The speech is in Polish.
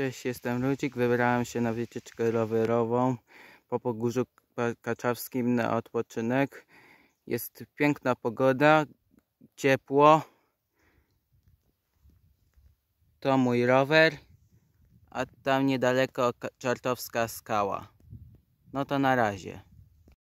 Cześć, jestem Ludzik. Wybrałem się na wycieczkę rowerową po Pogórzu Kaczawskim na odpoczynek. Jest piękna pogoda, ciepło. To mój rower, a tam niedaleko Czartowska Skała. No to na razie.